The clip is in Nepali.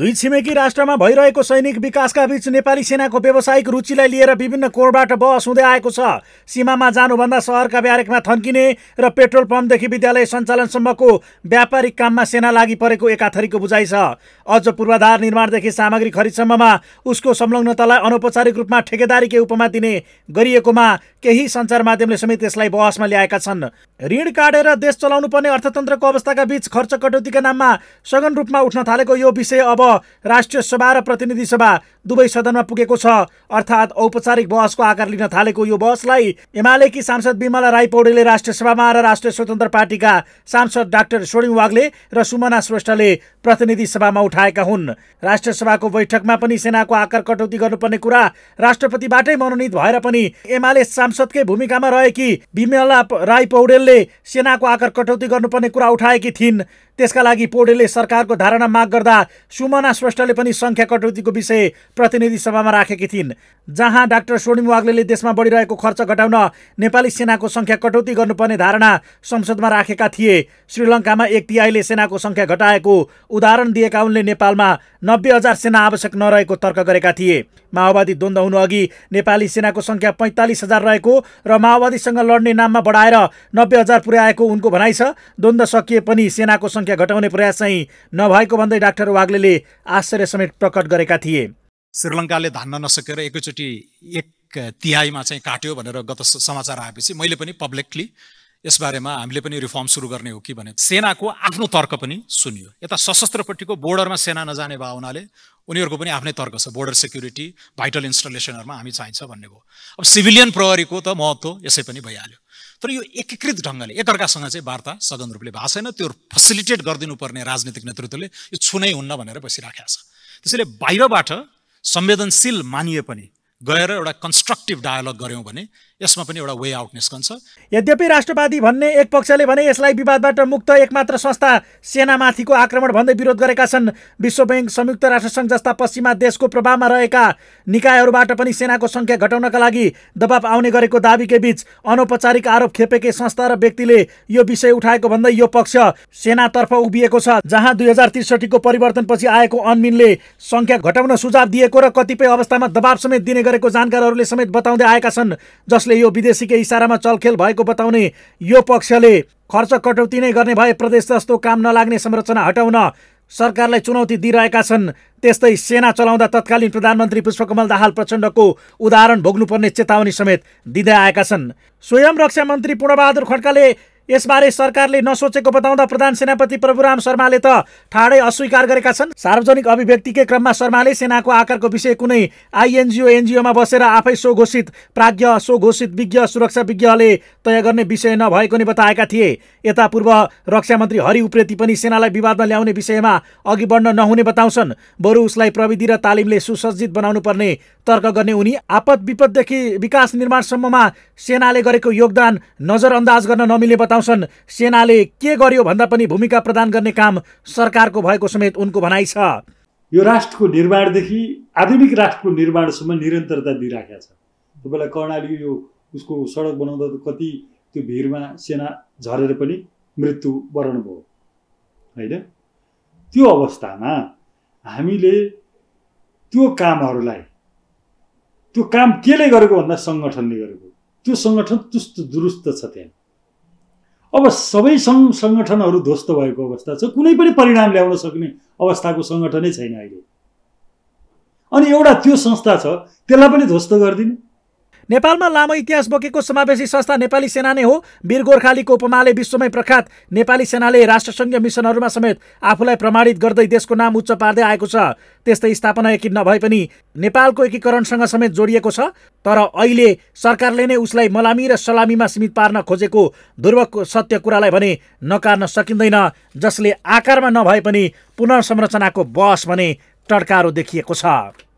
दुई छिमेकी राष्ट्रमा भइरहेको सैनिक विकासका बीच नेपाली सेनाको व्यावसायिक रुचिलाई लिएर विभिन्न कोणबाट बहस हुँदै आएको छ सीमामा जानुभन्दा सहरका ब्यारेकमा थन्किने र पेट्रोल पम्पदेखि विद्यालय सञ्चालनसम्मको व्यापारिक काममा सेना लागि परेको एकाथरीको बुझाइ छ अझ पूर्वाधार निर्माणदेखि सामग्री खरिदसम्ममा उसको संलग्नतालाई अनौपचारिक रूपमा ठेकेदारीकै उपमा दिने गरिएकोमा केही सञ्चार माध्यमले समेत यसलाई बहसमा ल्याएका छन् ऋण काटेर देश चलाउनु पर्ने अर्थतन्त्रको अवस्थाका बीच खर्च कटौतीका नाममा सघन रूपमा उठ्न थालेको यो विषय अब राष्ट्रिय सभा र प्रतिनिधि सभा दुवै सदनमा पुगेको छ अर्थात् औपचारिक बहसको आकार लिन थालेको यो बहसलाई एमालेकी सांसद विमला राई पौडेले राष्ट्रिय सभामा र राष्ट्रिय स्वतन्त्र पार्टीका सांसद डाक्टर सोरिङ वाग्ले र सुमना श्रेष्ठले प्रतिनिधि सभामा उठाएका हुन् राष्ट्रिय सभाको बैठकमा पनि सेनाको आकार कटौती गर्नुपर्ने कुरा राष्ट्रपतिबाटै मनोनित भएर पनि एमाले सांसदकै भूमिकामा रहेकी विमला राई पौडेलले सेनाको आकार कटौती गर्नुपर्ने कुरा उठाएकी थिइन् त्यसका लागि पौडेलले सरकारको धारणा माग गर्दा सुम सुमना श्रेष्ठले पनि सङ्ख्या कटौतीको विषय प्रतिनिधि सभामा राखेकी थिइन् जहाँ डाक्टर स्वर्णिम वाग्लेले देशमा बढिरहेको खर्च घटाउन नेपाली सेनाको सङ्ख्या कटौती गर्नुपर्ने धारणा संसदमा राखेका थिए श्रीलङ्कामा एक तिहाईले सेनाको सङ्ख्या घटाएको उदाहरण दिएका उनले नेपालमा नब्बे हजार सेना आवश्यक नरहेको तर्क गरेका थिए माओवादी द्वन्द्व अघि नेपाली सेनाको सङ्ख्या पैँतालिस हजार रहेको र माओवादीसँग लड्ने नाममा बढाएर नब्बे हजार पुर्याएको उनको भनाइ छ द्वन्द्व सकिए पनि सेनाको सङ्ख्या घटाउने प्रयास चाहिँ नभएको भन्दै डाक्टर वाग्ले उनले आश्चर्य समेत प्रकट गरेका थिए श्रीलङ्काले धान्न नसकेर एकैचोटि एक तिहाईमा चाहिँ काट्यो भनेर गत समाचार आएपछि मैले पनि पब्लिकली यसबारेमा हामीले पनि रिफर्म सुरु गर्ने हो कि भने सेनाको आफ्नो तर्क पनि सुन्यो यता सशस्त्रपट्टिको बोर्डरमा सेना नजाने भए हुनाले उनीहरूको पनि आफ्नै तर्क छ बोर्डर सेक्युरिटी भाइटल इन्स्टलेसनहरूमा हामी चाहिन्छ भन्ने भयो अब सिभिलियन प्रहरीको त महत्त्व यसै पनि भइहाल्यो तर यो एकीकृत ढङ्गले एकअर्कासँग चाहिँ वार्ता सघन रूपले भएको छैन त्यो फेसिलिटेट गरिदिनुपर्ने राजनीतिक नेतृत्वले यो छुनै हुन्न भनेर बसिराखेको छ त्यसैले बाहिरबाट संवेदनशील मानिए पनि गएर एउटा कन्स्ट्रक्टिभ डायलग गऱ्यौँ भने यसमा पनि एउटा वे आउट निस्कन्छ यद्यपि राष्ट्रवादी भन्ने एक पक्षले भने यसलाई विवादबाट मुक्त एकमात्र संस्था सेनामाथिको आक्रमण भन्दै विरोध गरेका छन् विश्व ब्याङ्क संयुक्त राष्ट्रसङ्घ जस्ता पश्चिमा देशको प्रभावमा रहेका निकायहरूबाट पनि सेनाको सङ्ख्या घटाउनका लागि दबाब आउने गरेको दावीकै बीच अनौपचारिक आरोप खेपेकै संस्था र व्यक्तिले यो विषय उठाएको भन्दै यो पक्ष सेनातर्फ उभिएको छ जहाँ दुई हजार त्रिसठीको परिवर्तनपछि आएको अनमिनले सङ्ख्या घटाउन सुझाव दिएको र कतिपय अवस्थामा दबाब समेत दिने गरेको जानकारहरूले समेत बताउँदै आएका छन् जसले यो विदेशीकै इसारामा चलखेल भएको बताउने यो पक्षले खर्च कटौती नै गर्ने भए प्रदेश जस्तो काम नलाग्ने संरचना हटाउन सरकारलाई चुनौती दिइरहेका छन् त्यस्तै सेना चलाउँदा तत्कालीन प्रधानमन्त्री पुष्पकमल दाहाल प्रचण्डको उदाहरण भोग्नुपर्ने चेतावनी समेत दिँदै आएका छन् स्वयं रक्षा मन्त्री पूर्णबहादुर खड्काले यसबारे सरकारले नसोचेको बताउँदा प्रधान सेनापति प्रभुराम शर्माले त ठाडै अस्वीकार गरेका छन् सार्वजनिक अभिव्यक्तिकै क्रममा शर्माले सेनाको आकारको विषय कुनै आइएनजिओ एनजिओमा बसेर आफै सो घोषित प्राज्ञ सो घोषित विज्ञ सुरक्षा विज्ञले तय गर्ने विषय नभएको नै बताएका थिए यता पूर्व रक्षा मन्त्री हरि उप्रेती पनि सेनालाई विवादमा ल्याउने विषयमा अघि बढ्न नहुने बताउँछन् बरु उसलाई प्रविधि र तालिमले सुसज्जित बनाउनु पर्ने तर्क गर्ने उनी आपद विपददेखि विकास निर्माणसम्ममा सेनाले गरेको योगदान नजरअन्दाज गर्न नमिल्ने बताउँछन् सेनाले के गर्यो भन्दा पनि भूमिका प्रदान गर्ने काम सरकारको भएको समेत उनको भनाइ छ यो राष्ट्रको निर्माणदेखि आधुनिक राष्ट्रको निर्माणसम्म निरन्तरता दिइराखेका छ तपाईँलाई कर्णाली यो उसको सडक बनाउँदा त कति त्यो भिरमा सेना झरेर पनि मृत्यु वरण भयो होइन त्यो अवस्थामा हामीले त्यो कामहरूलाई त्यो काम केले गरेको भन्दा सङ्गठनले गरेको त्यो सङ्गठन चुस्त दुरुस्त छ त्यहाँ अब सबै सङ्घ सङ्गठनहरू ध्वस्त भएको अवस्था छ कुनै पनि परिणाम ल्याउन सक्ने अवस्थाको सङ्गठनै छैन अहिले अनि एउटा त्यो संस्था छ त्यसलाई पनि ध्वस्त गरिदिनु नेपालमा लामो इतिहास बोकेको समावेशी संस्था नेपाली सेना नै हो वीर गोर्खालीको उपमाले विश्वमै प्रख्यात नेपाली सेनाले राष्ट्रसङ्घीय मिसनहरूमा समेत आफूलाई प्रमाणित गर्दै देशको नाम उच्च पार्दै आएको छ त्यस्तै स्थापना एकी नभए पनि नेपालको एकीकरणसँग समेत जोडिएको छ तर अहिले सरकारले नै उसलाई मलामी र सलामीमा सीमित पार्न खोजेको ध्रुव सत्य कुरालाई भने नकार्न सकिँदैन जसले आकारमा नभए पनि पुनर्संरचनाको बस भने टड्कारो देखिएको छ